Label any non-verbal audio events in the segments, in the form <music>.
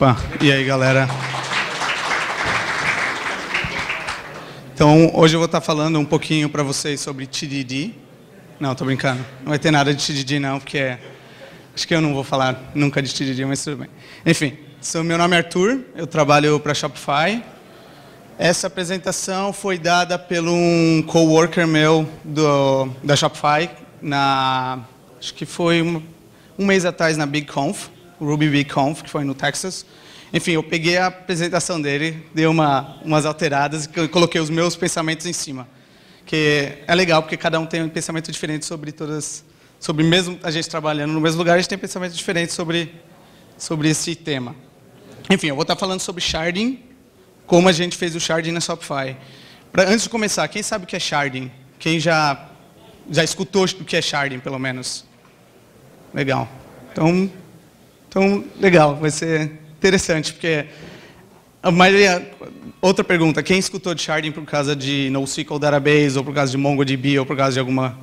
Opa, e aí galera? Então, hoje eu vou estar tá falando um pouquinho para vocês sobre TDD. Não, tô brincando. Não vai ter nada de TDD não, porque é... acho que eu não vou falar nunca de TDD, mas tudo bem. Enfim, meu nome é Arthur, eu trabalho para Shopify. Essa apresentação foi dada pelo um coworker meu do, da Shopify na acho que foi um, um mês atrás na Big Conf. RubyWeConf, que foi no Texas. Enfim, eu peguei a apresentação dele, dei uma, umas alteradas e coloquei os meus pensamentos em cima. Que é legal, porque cada um tem um pensamento diferente sobre todas... Sobre mesmo a gente trabalhando no mesmo lugar, a gente tem pensamentos diferentes sobre, sobre esse tema. Enfim, eu vou estar falando sobre sharding, como a gente fez o sharding na Shopify. Pra, antes de começar, quem sabe o que é sharding? Quem já, já escutou o que é sharding, pelo menos? Legal. Então, então, legal, vai ser interessante, porque a maioria... Outra pergunta, quem escutou de sharding por causa de NoSQL Database, ou por causa de MongoDB, ou por causa de alguma...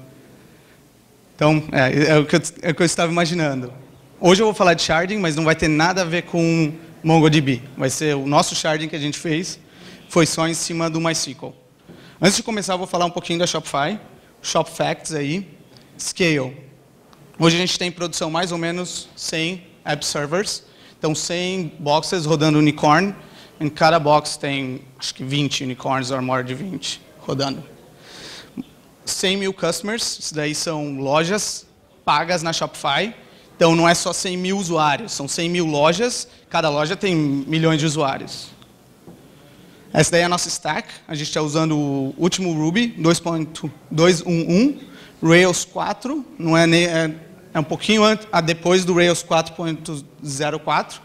Então, é, é, o eu, é, o que eu, estava imaginando. Hoje eu vou falar de sharding, mas não vai ter nada a ver com MongoDB. Vai ser o nosso sharding que a gente fez, foi só em cima do MySQL. Antes de começar, eu vou falar um pouquinho da Shopify, Shop Facts aí, Scale. Hoje a gente tem produção mais ou menos 100 app servers. Então, 100 boxes rodando unicorn. Em cada box tem, acho que 20 unicorns, ou mais de 20, rodando. 100 mil customers, isso daí são lojas pagas na Shopify. Então, não é só 100 mil usuários, são 100 mil lojas. Cada loja tem milhões de usuários. Essa daí é a nossa stack. A gente está usando o último Ruby, 2.211, Rails 4, não é, nem, é é um pouquinho antes, ah, depois do Rails 4.04.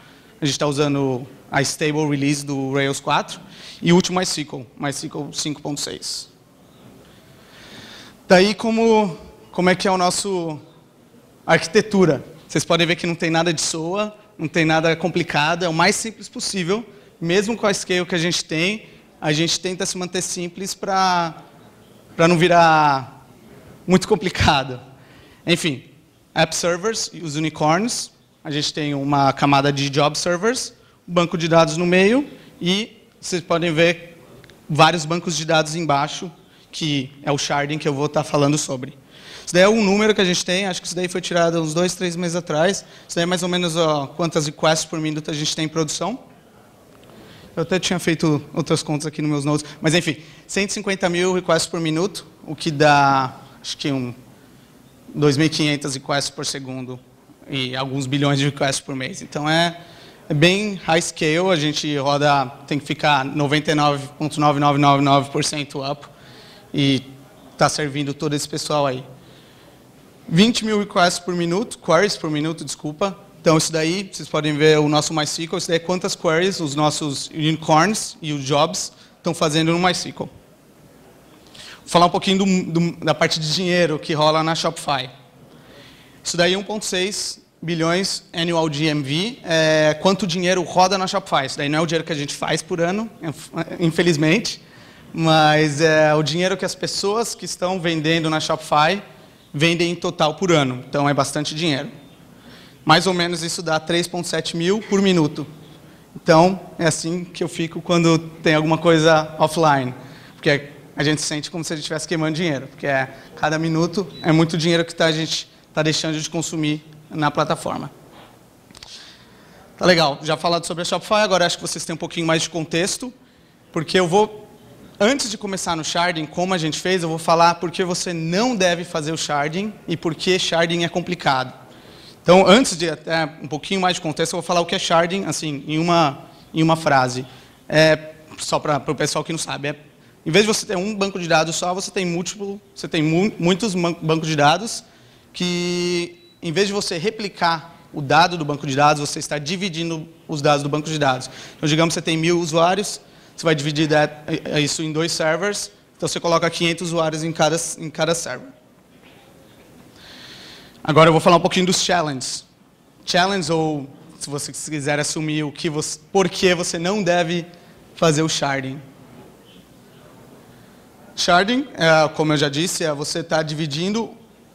A gente está usando a stable release do Rails 4. E o último MySQL, MySQL 5.6. Daí, como, como é que é o nosso arquitetura? Vocês podem ver que não tem nada de SOA, não tem nada complicado, é o mais simples possível. Mesmo com a scale que a gente tem, a gente tenta se manter simples para não virar muito complicado. Enfim, app servers e os unicorns. A gente tem uma camada de job servers, banco de dados no meio e vocês podem ver vários bancos de dados embaixo, que é o sharding que eu vou estar falando sobre. Isso daí é um número que a gente tem, acho que isso daí foi tirado uns dois, três meses atrás. Isso daí é mais ou menos ó, quantas requests por minuto a gente tem em produção. Eu até tinha feito outras contas aqui nos meus notes, mas enfim, 150 mil requests por minuto, o que dá, acho que um 2.500 requests por segundo e alguns bilhões de requests por mês. Então é, é bem high scale, a gente roda, tem que ficar 99.9999% up e está servindo todo esse pessoal aí. 20 mil requests por minuto, queries por minuto, desculpa. Então isso daí, vocês podem ver o nosso MySQL, isso daí é quantas queries os nossos unicorns e os jobs estão fazendo no MySQL falar um pouquinho do, do, da parte de dinheiro que rola na Shopify. Isso daí 1.6 é bilhões annual GMV, é, quanto dinheiro roda na Shopify. Isso daí não é o dinheiro que a gente faz por ano, infelizmente, mas é o dinheiro que as pessoas que estão vendendo na Shopify vendem em total por ano. Então é bastante dinheiro. Mais ou menos isso dá 3.7 mil por minuto. Então é assim que eu fico quando tem alguma coisa offline, porque a gente sente como se a gente estivesse queimando dinheiro, porque é, cada minuto é muito dinheiro que tá, a gente está deixando de consumir na plataforma. Tá legal, já falado sobre a Shopify, agora acho que vocês têm um pouquinho mais de contexto, porque eu vou, antes de começar no sharding, como a gente fez, eu vou falar por que você não deve fazer o sharding e por que sharding é complicado. Então, antes de até um pouquinho mais de contexto, eu vou falar o que é sharding, assim, em uma, em uma frase. É, só para o pessoal que não sabe, é em vez de você ter um banco de dados só, você tem múltiplo, você tem mu muitos bancos de dados que, em vez de você replicar o dado do banco de dados, você está dividindo os dados do banco de dados. Então, digamos que você tem mil usuários, você vai dividir é, é, isso em dois servers, então você coloca 500 usuários em cada, em cada server. Agora eu vou falar um pouquinho dos challenges. Challenges, ou se você quiser assumir o que você, por que você não deve fazer o sharding. Sharding, é, como eu já disse, é você estar tá dividindo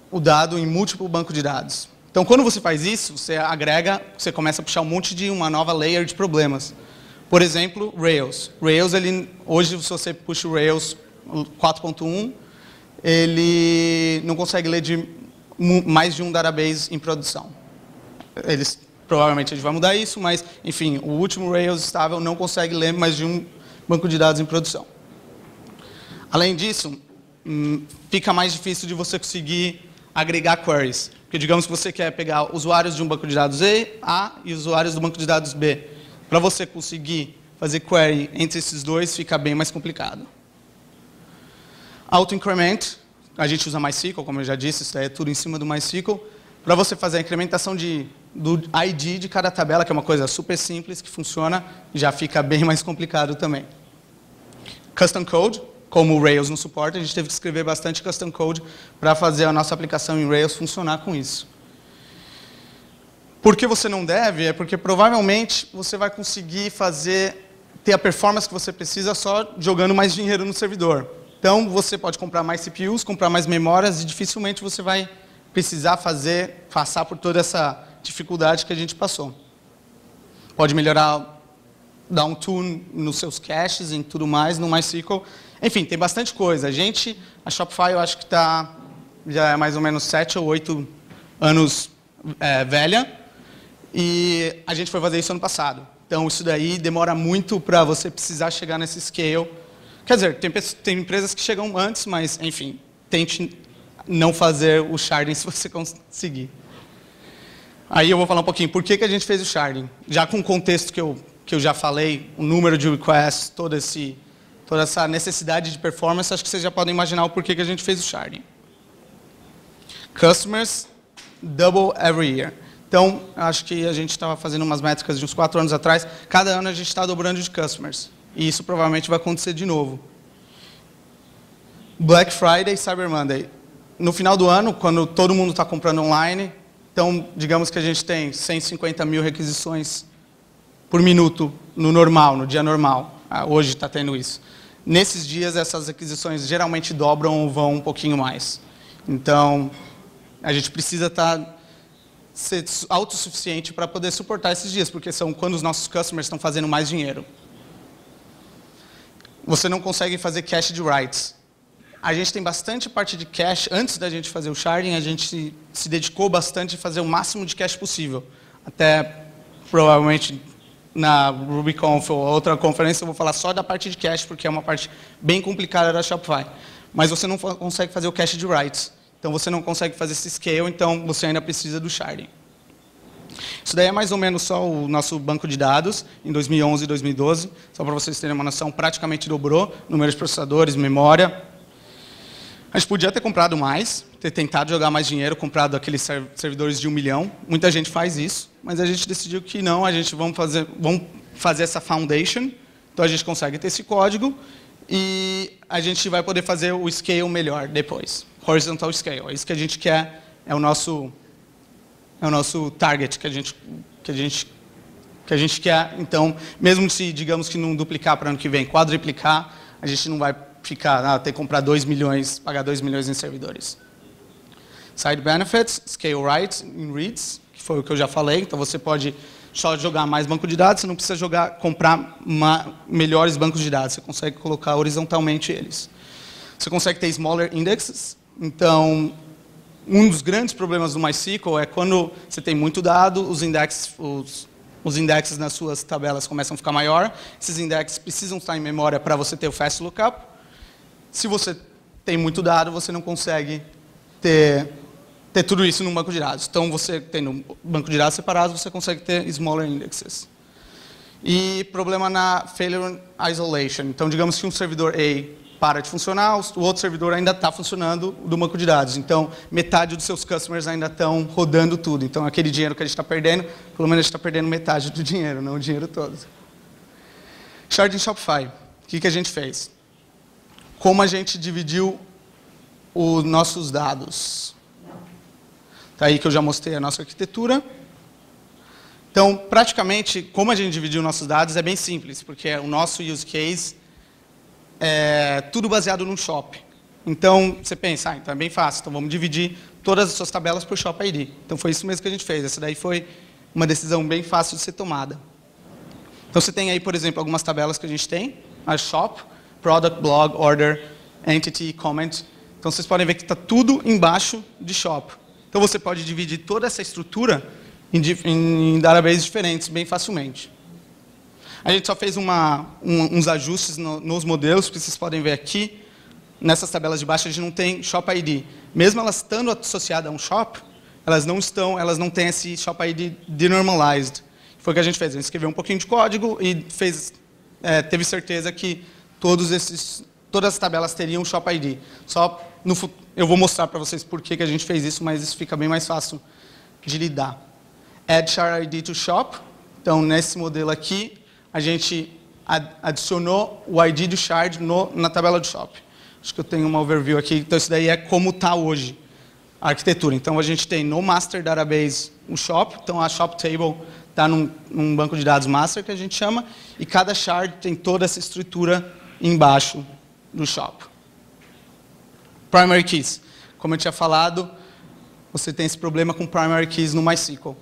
o dado em múltiplo banco de dados. Então, quando você faz isso, você agrega, você começa a puxar um monte de uma nova layer de problemas. Por exemplo, Rails. Rails, ele, hoje, se você puxa o Rails 4.1, ele não consegue ler de mais de um database em produção. Eles provavelmente a gente vai mudar isso, mas enfim, o último Rails estável não consegue ler mais de um banco de dados em produção. Além disso, hum, fica mais difícil de você conseguir agregar queries. Porque digamos que você quer pegar usuários de um banco de dados A e usuários do banco de dados B. Para você conseguir fazer query entre esses dois, fica bem mais complicado. Auto-increment, a gente usa MySQL, como eu já disse, isso é tudo em cima do MySQL. Para você fazer a incrementação de, do ID de cada tabela, que é uma coisa super simples, que funciona, já fica bem mais complicado também. Custom Code, como o Rails não suporta, a gente teve que escrever bastante custom code para fazer a nossa aplicação em Rails funcionar com isso. Por que você não deve? É porque provavelmente você vai conseguir fazer ter a performance que você precisa só jogando mais dinheiro no servidor. Então, você pode comprar mais CPUs, comprar mais memórias e dificilmente você vai precisar fazer, passar por toda essa dificuldade que a gente passou. Pode melhorar, dar um tune nos seus caches e tudo mais no MySQL enfim, tem bastante coisa. A gente, a Shopify, eu acho que está já é mais ou menos sete ou oito anos é, velha. E a gente foi fazer isso ano passado. Então, isso daí demora muito para você precisar chegar nesse scale. Quer dizer, tem, tem empresas que chegam antes, mas, enfim, tente não fazer o sharding <laughs> se você conseguir. Aí eu vou falar um pouquinho por que, que a gente fez o sharding. Já com o contexto que eu, que eu já falei, o número de requests, todo esse toda essa necessidade de performance, acho que vocês já podem imaginar o porquê que a gente fez o sharding. Customers double every year. Então, acho que a gente estava fazendo umas métricas de uns quatro anos atrás. Cada ano a gente está dobrando de customers. E isso provavelmente vai acontecer de novo. Black Friday e Cyber Monday. No final do ano, quando todo mundo está comprando online, então, digamos que a gente tem 150 mil requisições por minuto no normal, no dia normal. Ah, hoje está tendo isso. Nesses dias, essas aquisições geralmente dobram ou vão um pouquinho mais. Então, a gente precisa estar tá, ser autossuficiente para poder suportar esses dias, porque são quando os nossos customers estão fazendo mais dinheiro. Você não consegue fazer cache de writes. A gente tem bastante parte de cache. Antes da gente fazer o sharding, a gente se dedicou bastante a fazer o máximo de cache possível. Até provavelmente na RubyConf ou outra conferência, eu vou falar só da parte de cache, porque é uma parte bem complicada da Shopify. Mas você não consegue fazer o cache de writes. Então, você não consegue fazer esse scale, então você ainda precisa do sharding. Isso daí é mais ou menos só o nosso banco de dados, em 2011 e 2012. Só para vocês terem uma noção, praticamente dobrou. Número de processadores, memória, a gente podia ter comprado mais, ter tentado jogar mais dinheiro, comprado aqueles servidores de um milhão. Muita gente faz isso, mas a gente decidiu que não, a gente vamos fazer, vamos fazer essa foundation. Então a gente consegue ter esse código e a gente vai poder fazer o scale melhor depois, horizontal scale. É isso que a gente quer, é o nosso é o nosso target que a gente que a gente que a gente quer. Então, mesmo se digamos que não duplicar para ano que vem, quadriplicar, a gente não vai ficar, ah, ter que comprar 2 milhões, pagar 2 milhões em servidores. Side benefits, scale right in reads, que foi o que eu já falei, então você pode só jogar mais banco de dados, você não precisa jogar, comprar uma, melhores bancos de dados, você consegue colocar horizontalmente eles. Você consegue ter smaller indexes, então um dos grandes problemas do MySQL é quando você tem muito dado, os indexes, os, os indexes nas suas tabelas começam a ficar maior, esses indexes precisam estar em memória para você ter o fast lookup, se você tem muito dado, você não consegue ter, ter tudo isso num banco de dados. Então, você tendo banco de dados separado, você consegue ter smaller indexes. E problema na failure isolation. Então, digamos que um servidor A para de funcionar, o outro servidor ainda está funcionando do banco de dados. Então, metade dos seus customers ainda estão rodando tudo. Então, aquele dinheiro que a gente está perdendo, pelo menos a gente está perdendo metade do dinheiro, não o dinheiro todo. Sharding Shopify. O que, que a gente fez? como a gente dividiu os nossos dados. Está aí que eu já mostrei a nossa arquitetura. Então, praticamente, como a gente dividiu nossos dados é bem simples, porque o nosso use case é tudo baseado num shop. Então, você pensa, ah, então é bem fácil, então vamos dividir todas as suas tabelas por Shop ID. Então, foi isso mesmo que a gente fez. Essa daí foi uma decisão bem fácil de ser tomada. Então, você tem aí, por exemplo, algumas tabelas que a gente tem, a Shop, product, blog, order, entity, comment. Então vocês podem ver que está tudo embaixo de shop. Então você pode dividir toda essa estrutura em, em, em databases diferentes bem facilmente. A gente só fez uma, um, uns ajustes no, nos modelos, que vocês podem ver aqui. Nessas tabelas de baixo a gente não tem Shop ID. Mesmo elas estando associadas a um shop, elas não estão, elas não têm esse Shop ID denormalized. Foi o que a gente fez. A gente escreveu um pouquinho de código e fez, é, teve certeza que todos esses, todas as tabelas teriam o Shop ID. Só no, eu vou mostrar para vocês por que, que a gente fez isso, mas isso fica bem mais fácil de lidar. Add shard ID to Shop. Então, nesse modelo aqui, a gente adicionou o ID do shard no, na tabela do shop. Acho que eu tenho uma overview aqui. Então, isso daí é como está hoje a arquitetura. Então, a gente tem no master database o shop. Então, a shop table está num, num banco de dados master, que a gente chama. E cada shard tem toda essa estrutura embaixo do shopping. Primary keys. Como eu tinha falado, você tem esse problema com primary keys no MySQL.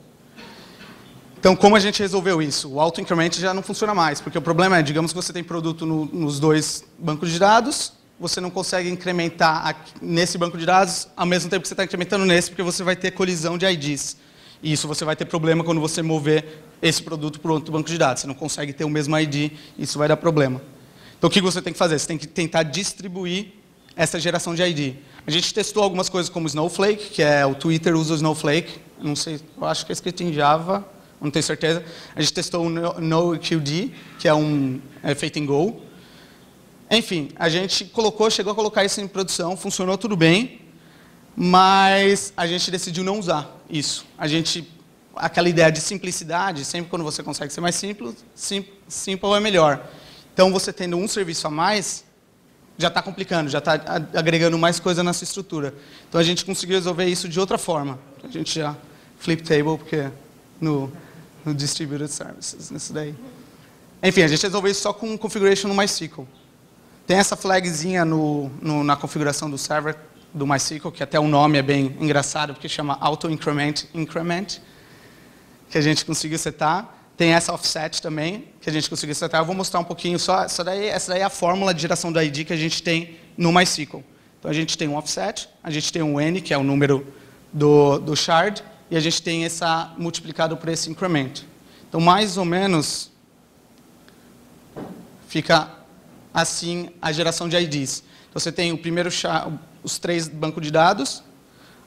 Então, como a gente resolveu isso? O auto-increment já não funciona mais, porque o problema é, digamos que você tem produto no, nos dois bancos de dados, você não consegue incrementar aqui, nesse banco de dados ao mesmo tempo que você está incrementando nesse, porque você vai ter colisão de IDs. E isso você vai ter problema quando você mover esse produto para outro banco de dados. Você não consegue ter o mesmo ID, isso vai dar problema. Então o que você tem que fazer? Você tem que tentar distribuir essa geração de ID. A gente testou algumas coisas como Snowflake, que é o Twitter usa o Snowflake. Não sei, eu acho que é escrito em Java, não tenho certeza. A gente testou o NoQD, que é um é feito em Go. Enfim, a gente colocou, chegou a colocar isso em produção, funcionou tudo bem, mas a gente decidiu não usar isso. A gente aquela ideia de simplicidade, sempre quando você consegue ser mais simples, simples simple é melhor. Então, você tendo um serviço a mais, já está complicando, já está agregando mais coisa na sua estrutura. Então, a gente conseguiu resolver isso de outra forma. A gente já flip table, porque no, no Distributed Services, nisso daí. Enfim, a gente resolveu isso só com configuration no MySQL. Tem essa flagzinha no, no, na configuração do server do MySQL, que até o nome é bem engraçado, porque chama Auto Increment Increment, que a gente conseguiu setar. Tem essa offset também, que a gente conseguiu acertar. Eu vou mostrar um pouquinho só. Essa daí, essa daí é a fórmula de geração do ID que a gente tem no MySQL. Então a gente tem um offset, a gente tem um N, que é o número do, do shard, e a gente tem essa multiplicado por esse incremento. Então mais ou menos fica assim a geração de IDs. Então você tem o primeiro os três bancos de dados,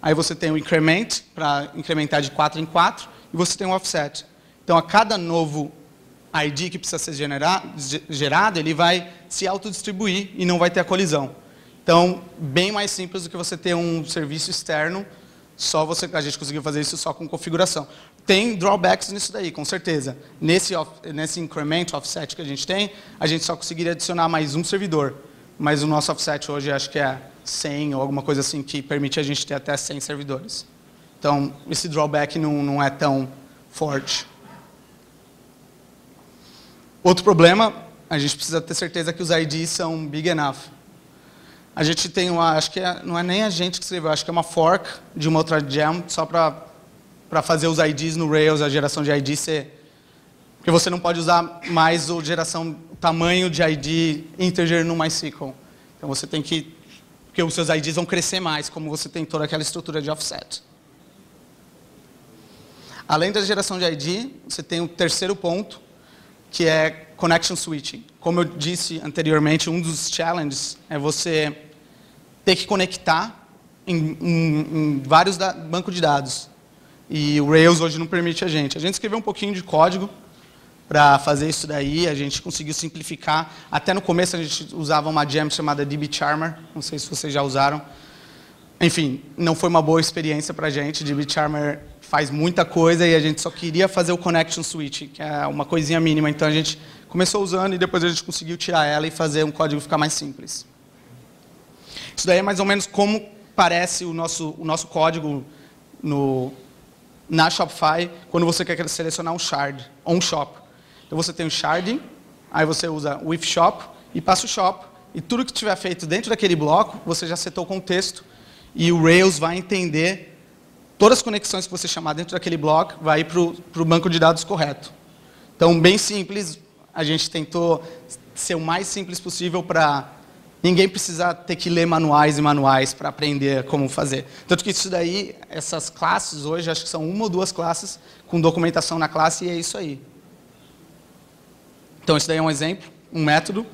aí você tem o increment, para incrementar de 4 em 4, e você tem o offset. Então, a cada novo ID que precisa ser gerado, ele vai se autodistribuir e não vai ter a colisão. Então, bem mais simples do que você ter um serviço externo, só você, a gente conseguiu fazer isso só com configuração. Tem drawbacks nisso daí, com certeza. Nesse, nesse increment offset que a gente tem, a gente só conseguiria adicionar mais um servidor. Mas o nosso offset hoje acho que é 100 ou alguma coisa assim, que permite a gente ter até 100 servidores. Então, esse drawback não, não é tão forte. Outro problema, a gente precisa ter certeza que os IDs são big enough. A gente tem uma, acho que é, não é nem a gente que escreveu, acho que é uma fork de uma outra gem só para fazer os IDs no Rails, a geração de ID ser... Porque você não pode usar mais o geração tamanho de ID integer no MySQL. Então você tem que... Porque os seus IDs vão crescer mais, como você tem toda aquela estrutura de offset. Além da geração de ID, você tem o terceiro ponto, que é connection switching. Como eu disse anteriormente, um dos challenges é você ter que conectar em, em, em vários bancos de dados. E o Rails hoje não permite a gente. A gente escreveu um pouquinho de código para fazer isso daí, a gente conseguiu simplificar. Até no começo a gente usava uma gem chamada Charmer, não sei se vocês já usaram. Enfim, não foi uma boa experiência para a gente. dbcharmer faz muita coisa e a gente só queria fazer o connection switch, que é uma coisinha mínima. Então a gente começou usando e depois a gente conseguiu tirar ela e fazer um código ficar mais simples. Isso daí é mais ou menos como parece o nosso, o nosso código no, na Shopify quando você quer selecionar um shard, ou um shop. Então você tem o sharding, aí você usa with shop e passa o shop. E tudo que tiver feito dentro daquele bloco, você já setou o contexto e o Rails vai entender todas as conexões que você chamar dentro daquele bloco vai para o banco de dados correto. Então, bem simples, a gente tentou ser o mais simples possível para ninguém precisar ter que ler manuais e manuais para aprender como fazer. Tanto que isso daí, essas classes hoje, acho que são uma ou duas classes com documentação na classe e é isso aí. Então, isso daí é um exemplo, um método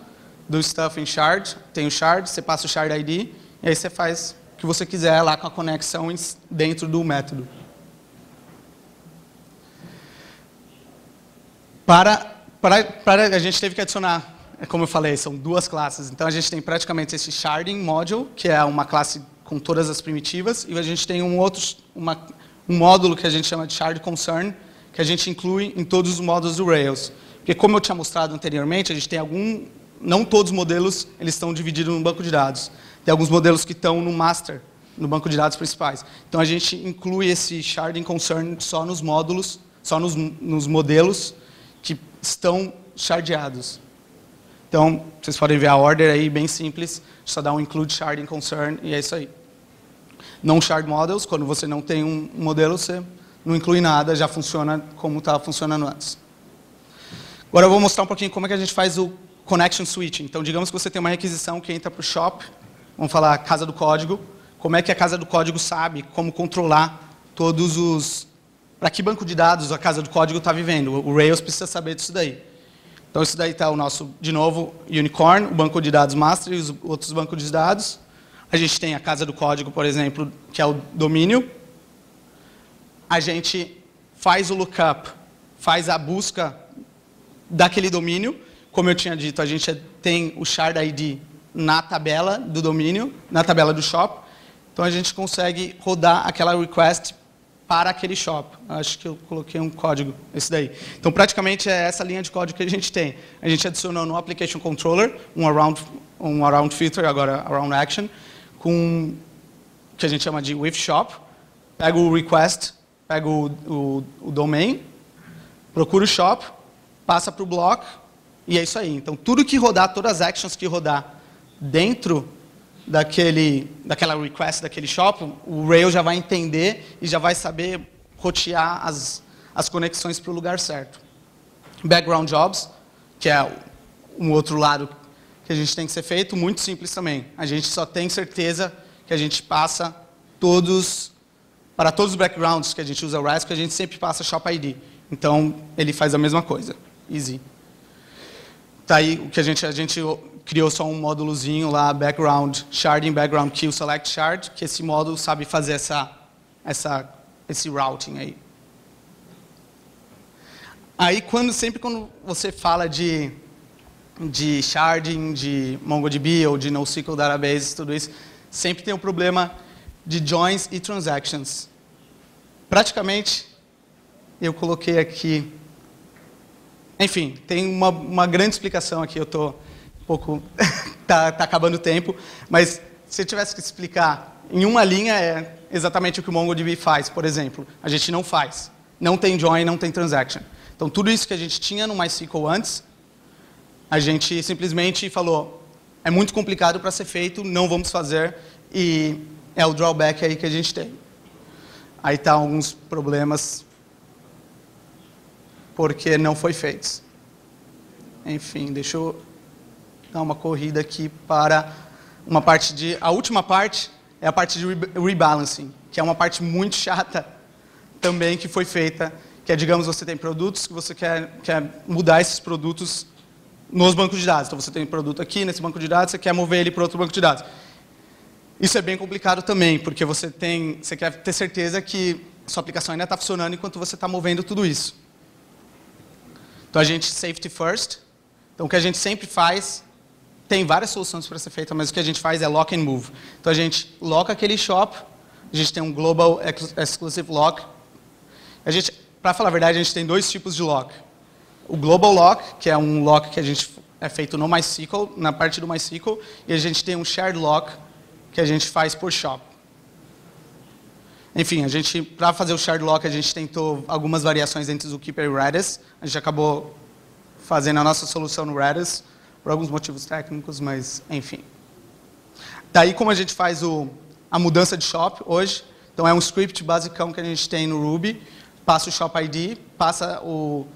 do stuff em shard. Tem o shard, você passa o shard ID e aí você faz que você quiser lá com a conexão dentro do método. Para, para, para a gente teve que adicionar, é como eu falei, são duas classes. Então a gente tem praticamente esse sharding module, que é uma classe com todas as primitivas, e a gente tem um outro uma, um módulo que a gente chama de shard concern, que a gente inclui em todos os módulos do Rails. Porque como eu tinha mostrado anteriormente, a gente tem algum não todos os modelos eles estão divididos no banco de dados. Tem alguns modelos que estão no master, no banco de dados principais. Então a gente inclui esse sharding concern só nos módulos, só nos, nos modelos que estão shardeados. Então, vocês podem ver a order aí, bem simples, só dá um include sharding concern e é isso aí. Não shard models, quando você não tem um modelo, você não inclui nada, já funciona como estava funcionando antes. Agora eu vou mostrar um pouquinho como é que a gente faz o connection switching. Então, digamos que você tem uma requisição que entra para o shop, vamos falar, Casa do Código. Como é que a Casa do Código sabe como controlar todos os. Para que banco de dados a Casa do Código está vivendo? O Rails precisa saber disso daí. Então, isso daí está o nosso, de novo, Unicorn, o banco de dados master e os outros bancos de dados. A gente tem a Casa do Código, por exemplo, que é o domínio. A gente faz o lookup, faz a busca daquele domínio. Como eu tinha dito, a gente é, tem o shard ID na tabela do domínio, na tabela do shop. Então a gente consegue rodar aquela request para aquele shop. Acho que eu coloquei um código, esse daí. Então praticamente é essa linha de código que a gente tem. A gente adicionou no application controller um around um around filter agora around action com que a gente chama de with shop. Pega o request, pega o, o, o domain, procura o shop, passa para o block e é isso aí. Então tudo que rodar, todas as actions que rodar dentro daquele, daquela request, daquele shopping, o Rails já vai entender e já vai saber rotear as, as conexões para o lugar certo. Background jobs, que é um outro lado que a gente tem que ser feito, muito simples também. A gente só tem certeza que a gente passa todos, para todos os backgrounds que a gente usa o REST, que a gente sempre passa Shop ID. Então, ele faz a mesma coisa. Easy. Tá aí o que a gente, a gente criou só um módulozinho lá, background, sharding background queue select shard, que esse módulo sabe fazer essa, essa, esse routing aí. Aí quando, sempre quando você fala de, de sharding, de MongoDB ou de NoSQL database, tudo isso, sempre tem o problema de joins e transactions. Praticamente, eu coloquei aqui... Enfim, tem uma, uma grande explicação aqui, eu estou... Tô um pouco <laughs> tá, tá acabando o tempo, mas se eu tivesse que explicar em uma linha é exatamente o que o MongoDB faz, por exemplo. A gente não faz. Não tem join, não tem transaction. Então tudo isso que a gente tinha no MySQL antes, a gente simplesmente falou, é muito complicado para ser feito, não vamos fazer e é o drawback aí que a gente tem. Aí tá alguns problemas porque não foi feito. Enfim, deixa eu dar uma corrida aqui para uma parte de. A última parte é a parte de rebalancing, que é uma parte muito chata também que foi feita, que é, digamos, você tem produtos que você quer, quer mudar esses produtos nos bancos de dados. Então você tem um produto aqui nesse banco de dados, você quer mover ele para outro banco de dados. Isso é bem complicado também, porque você tem, você quer ter certeza que sua aplicação ainda está funcionando enquanto você está movendo tudo isso. Então a gente safety first. Então o que a gente sempre faz tem várias soluções para ser feita, mas o que a gente faz é lock and move. Então a gente loca aquele shop, a gente tem um global exclusive lock. A gente, para falar a verdade, a gente tem dois tipos de lock. O global lock, que é um lock que a gente é feito no MySQL, na parte do MySQL, e a gente tem um shared lock que a gente faz por shop. Enfim, a gente para fazer o shared lock a gente tentou algumas variações entre o Keeper e o Redis. A gente acabou fazendo a nossa solução no Redis por alguns motivos técnicos, mas enfim. Daí como a gente faz o, a mudança de shop hoje, então é um script basicão que a gente tem no Ruby, passa o shop ID, passa o,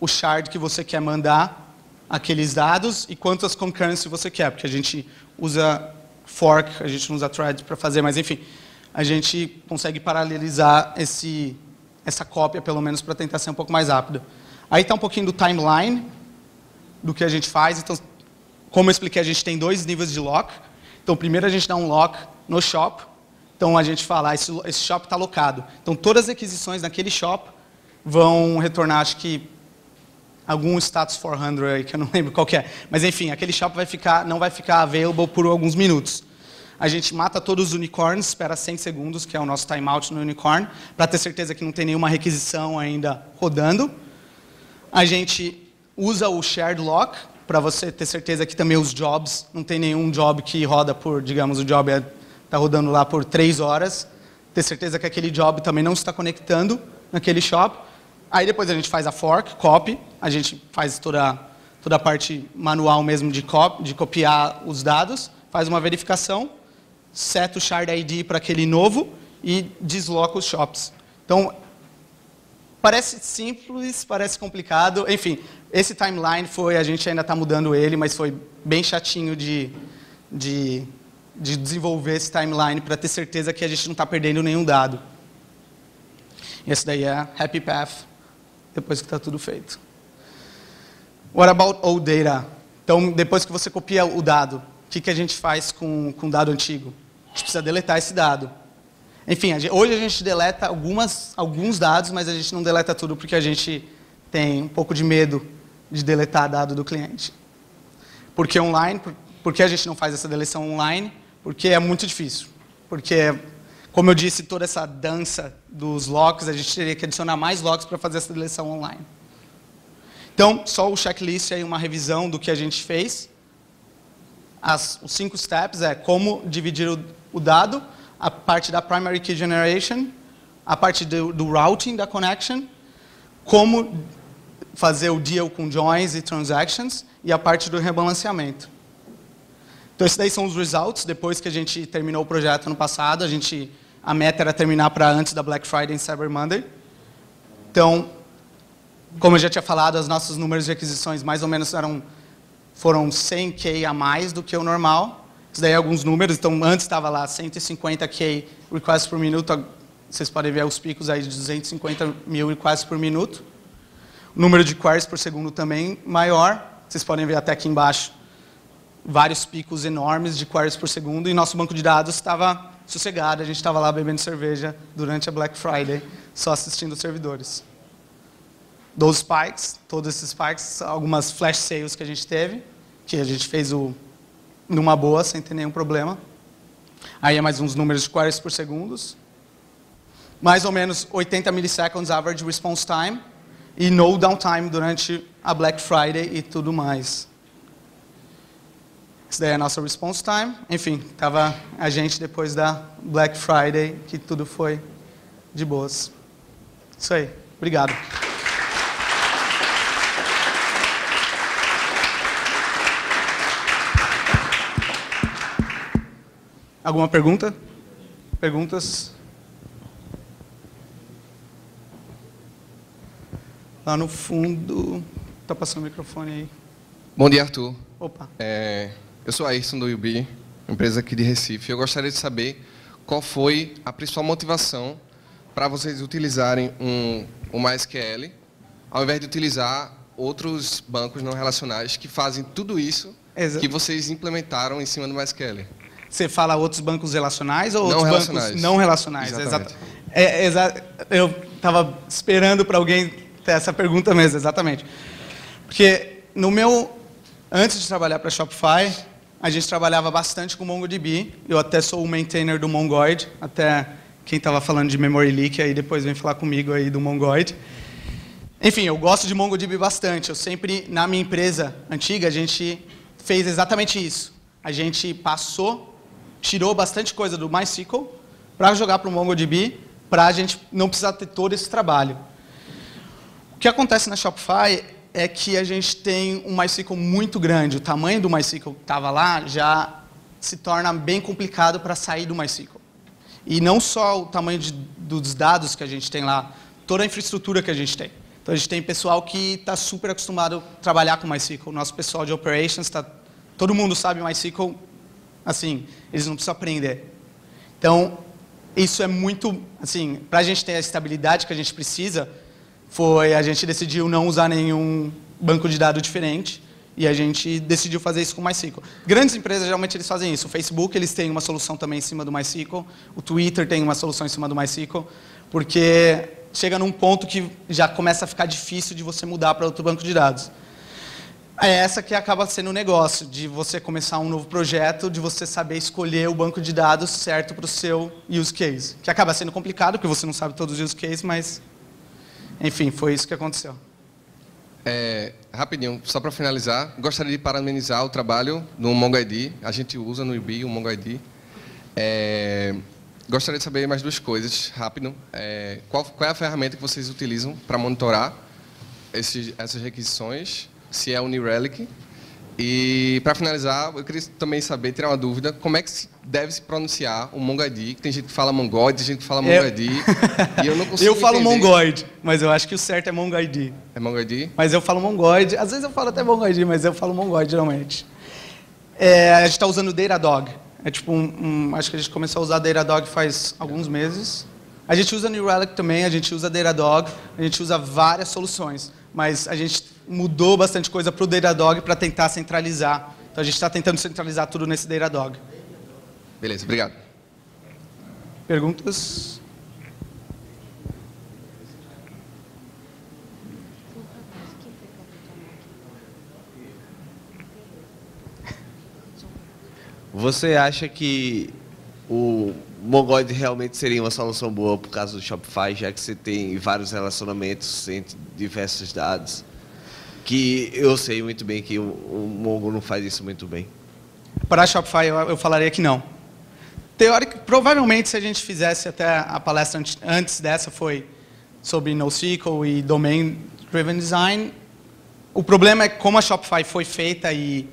o shard que você quer mandar aqueles dados e quantas concurrency você quer, porque a gente usa fork, a gente não usa thread para fazer, mas enfim, a gente consegue paralelizar esse, essa cópia, pelo menos, para tentar ser um pouco mais rápido. Aí está um pouquinho do timeline, do que a gente faz. Então, como eu expliquei, a gente tem dois níveis de lock. Então, primeiro a gente dá um lock no shop. Então, a gente fala, ah, esse, esse shop está locado. Então, todas as aquisições naquele shop vão retornar, acho que, algum status 400 aí, que eu não <laughs> lembro qual é. Mas, enfim, aquele shop vai ficar, não vai ficar available por alguns minutos. A gente mata todos os unicorns, espera 100 segundos, que é o nosso timeout no unicorn, para ter certeza que não tem nenhuma requisição ainda rodando. A gente usa o shared lock para você ter certeza que também os jobs, não tem nenhum job que roda por, digamos, o job está é, tá rodando lá por três horas, ter certeza que aquele job também não está conectando naquele shop. Aí depois a gente faz a fork, copy, a gente faz toda, toda a parte manual mesmo de, cop, de copiar os dados, faz uma verificação, seta o shard ID para aquele novo e desloca os shops. Então, Parece simples, parece complicado. Enfim, esse timeline foi, a gente ainda está mudando ele, mas foi bem chatinho de, de, de desenvolver esse timeline para ter certeza que a gente não está perdendo nenhum dado. Esse daí é Happy Path, depois que está tudo feito. What about old data? Então, depois que você copia o dado, o que, que a gente faz com, com o dado antigo? A gente precisa deletar esse dado. Enfim, a gente, hoje a gente deleta algumas, alguns dados, mas a gente não deleta tudo porque a gente tem um pouco de medo de deletar dado do cliente. Porque online, por, porque a gente não faz essa deleção online? Porque é muito difícil. Porque, como eu disse, toda essa dança dos locks, a gente teria que adicionar mais locks para fazer essa deleção online. Então, só o checklist aí, uma revisão do que a gente fez. As, os cinco steps é como dividir o, o dado, a parte da primary key generation, a parte do, do routing da connection, como fazer o deal com joins e transactions e a parte do rebalanceamento. Então, esses daí são os results. Depois que a gente terminou o projeto no passado, a, gente, a meta era terminar para antes da Black Friday e Cyber Monday. Então, como eu já tinha falado, os nossos números de aquisições mais ou menos eram, foram 100K a mais do que o normal. Isso daí é alguns números, então antes estava lá 150k requests por minuto, vocês podem ver os picos aí de 250 mil requests por minuto. O número de queries por segundo também maior, vocês podem ver até aqui embaixo vários picos enormes de queries por segundo e nosso banco de dados estava sossegado, a gente estava lá bebendo cerveja durante a Black Friday, só assistindo os servidores. 12 spikes, todos esses spikes, algumas flash sales que a gente teve, que a gente fez o numa boa, sem ter nenhum problema. Aí é mais uns números de queries por segundos. Mais ou menos 80 milliseconds average response time e no downtime durante a Black Friday e tudo mais. Isso daí é a nossa response time. Enfim, estava a gente depois da Black Friday, que tudo foi de boas. Isso aí. Obrigado. Alguma pergunta? Perguntas? Lá no fundo. Está passando o microfone aí. Bom dia, Arthur. Opa. É, eu sou Ayrton do UBI, empresa aqui de Recife. Eu gostaria de saber qual foi a principal motivação para vocês utilizarem um, o MySQL, ao invés de utilizar outros bancos não relacionais que fazem tudo isso Exato. que vocês implementaram em cima do MySQL. Você fala outros bancos relacionais ou não outros relacionais. bancos não relacionais? Exatamente. É, exa eu estava esperando para alguém ter essa pergunta mesmo, exatamente. Porque no meu antes de trabalhar para Shopify, a gente trabalhava bastante com MongoDB. Eu até sou o maintainer do Mongoid, até quem estava falando de memory leak aí depois vem falar comigo aí do Mongoid. Enfim, eu gosto de MongoDB bastante. Eu sempre na minha empresa antiga a gente fez exatamente isso. A gente passou tirou bastante coisa do MySQL para jogar para o MongoDB, para a gente não precisar ter todo esse trabalho. O que acontece na Shopify é que a gente tem um MySQL muito grande. O tamanho do MySQL que estava lá já se torna bem complicado para sair do MySQL. E não só o tamanho de, dos dados que a gente tem lá, toda a infraestrutura que a gente tem. Então a gente tem pessoal que está super acostumado a trabalhar com MySQL. Nosso pessoal de operations está todo mundo sabe MySQL assim, eles não precisam aprender. Então, isso é muito, assim, para a gente ter a estabilidade que a gente precisa, foi a gente decidiu não usar nenhum banco de dados diferente e a gente decidiu fazer isso com o MySQL. Grandes empresas geralmente eles fazem isso. O Facebook eles têm uma solução também em cima do MySQL, o Twitter tem uma solução em cima do MySQL, porque chega num ponto que já começa a ficar difícil de você mudar para outro banco de dados. É essa que acaba sendo o negócio, de você começar um novo projeto, de você saber escolher o banco de dados certo para o seu use case. Que acaba sendo complicado, porque você não sabe todos os use cases, mas... Enfim, foi isso que aconteceu. É, rapidinho, só para finalizar, gostaria de parabenizar o trabalho no MongoID. A gente usa no UBI o MongoID. É, gostaria de saber mais duas coisas, rápido. É, qual, qual, é a ferramenta que vocês utilizam para monitorar esses, essas requisições? se é a Unirelic. E, para finalizar, eu queria também saber, tirar uma dúvida, como é que deve se pronunciar o Mongadi? tem gente que fala Mongod, tem gente que fala Mongadi. Eu... e eu não <laughs> consigo Eu falo entender. Mongoid, mas eu acho que o certo é Mongadi. É Mongadi? Mas eu falo Mongoid. Às vezes eu falo até Mongadi mas eu falo Mongoid, geralmente. É, a gente está usando o Datadog. É tipo um, um, Acho que a gente começou a usar Datadog faz alguns meses. A gente usa New Relic também, a gente usa Datadog, a gente usa várias soluções. Mas a gente mudou bastante coisa para o Datadog para tentar centralizar. Então a gente está tentando centralizar tudo nesse Datadog. Beleza, obrigado. Perguntas? Você acha que o Mongoid realmente seria uma solução boa por causa do Shopify, já que você tem vários relacionamentos entre diversos dados? que eu sei muito bem que o, o Mongo não faz isso muito bem. Para a Shopify, eu, eu falaria que não. Teórico, provavelmente, se a gente fizesse até a palestra antes dessa, foi sobre NoSQL e Domain Driven Design. O problema é como a Shopify foi feita e,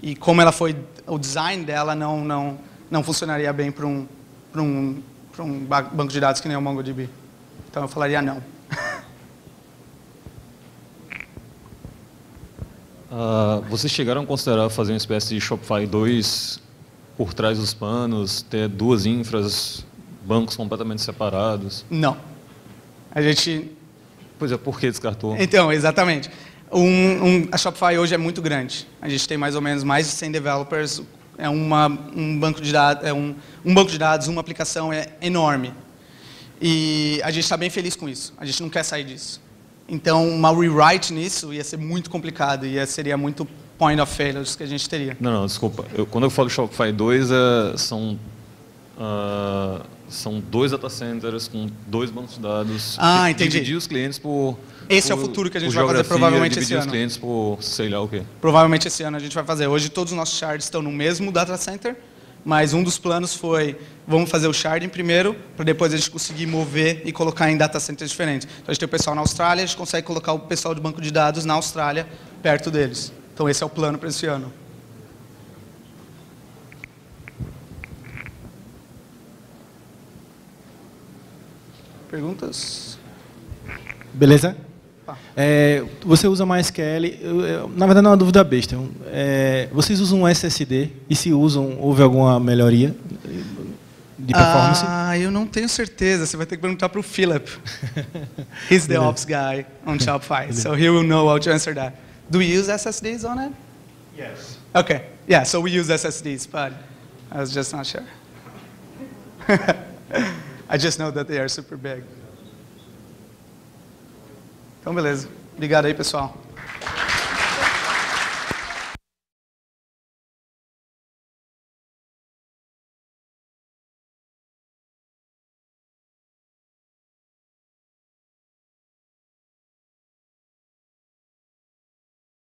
e como ela foi, o design dela não, não, não funcionaria bem para um, para um, para um banco de dados que nem o MongoDB. Então, eu falaria não. Ah, vocês chegaram a considerar fazer uma espécie de Shopify 2 por trás dos panos, ter duas infras, bancos completamente separados? Não. A gente. Pois é, por que descartou? Então, exatamente. Um, um, a Shopify hoje é muito grande. A gente tem mais ou menos mais de 100 developers. É uma, um, banco de dados, é um, um banco de dados, uma aplicação é enorme. E a gente está bem feliz com isso. A gente não quer sair disso. Então, uma rewrite nisso ia ser muito complicado, ia, seria muito point of failures que a gente teria. Não, não, desculpa. Eu, quando eu falo Shopify 2, é, são, uh, são dois data centers com dois bancos de dados. Ah, entendi. Dividir os clientes por... Esse por, é o futuro que a gente vai fazer provavelmente esse ano. os clientes por sei lá o quê. Provavelmente esse ano a gente vai fazer. Hoje todos os nossos shards estão no mesmo data center mas um dos planos foi vamos fazer o sharding primeiro, para depois a gente conseguir mover e colocar em data centers diferentes. Então a gente tem o pessoal na Austrália, a gente consegue colocar o pessoal de banco de dados na Austrália, perto deles. Então esse é o plano para esse ano. Perguntas? Beleza? É, você usa mais SQL? É, na verdade não é uma dúvida besta. É, é vocês usam SSD e se usam, houve alguma melhoria de performance? Ah, eu não tenho certeza. Você vai ter que perguntar para o Philip. <laughs> He's the ops guy on <laughs> Shopify, so he will know how to answer that. Do we use SSDs on it? Yes. Okay. Yeah, so we use SSDs, but I was just not sure. <laughs> I just know that they are super big. Então, beleza. Obrigado aí, pessoal.